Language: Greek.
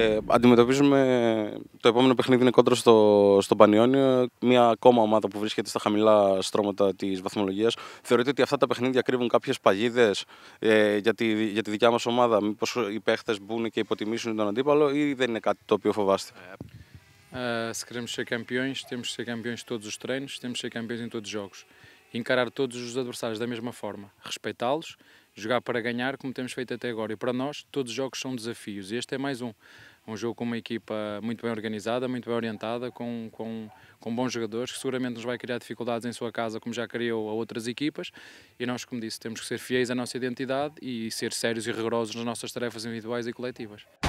Ε, αντιμετωπίζουμε το επόμενο παιχνίδι είναι κόντρο στο, στο Πανιόνιο, μια ακόμα ομάδα που βρίσκεται στα χαμηλά στρώματα της βαθμολογίας. Θεωρείτε ότι αυτά τα παιχνίδια κρύβουν κάποιες παγίδες ε, για, τη, για τη δικιά μας ομάδα, Μήπως οι παίχτες μπουν και υποτιμήσουν τον αντίπαλο, ή δεν είναι κάτι το οποίο φοβάστε. Uh, σε queremos ser καμπιών temos que του campeões em todos os του temos Είναι ser του em δεν os jogar para ganhar, como temos feito até agora. E para nós, todos os jogos são desafios, e este é mais um. Um jogo com uma equipa muito bem organizada, muito bem orientada, com, com, com bons jogadores, que seguramente nos vai criar dificuldades em sua casa, como já criou a outras equipas. E nós, como disse, temos que ser fiéis à nossa identidade e ser sérios e rigorosos nas nossas tarefas individuais e coletivas.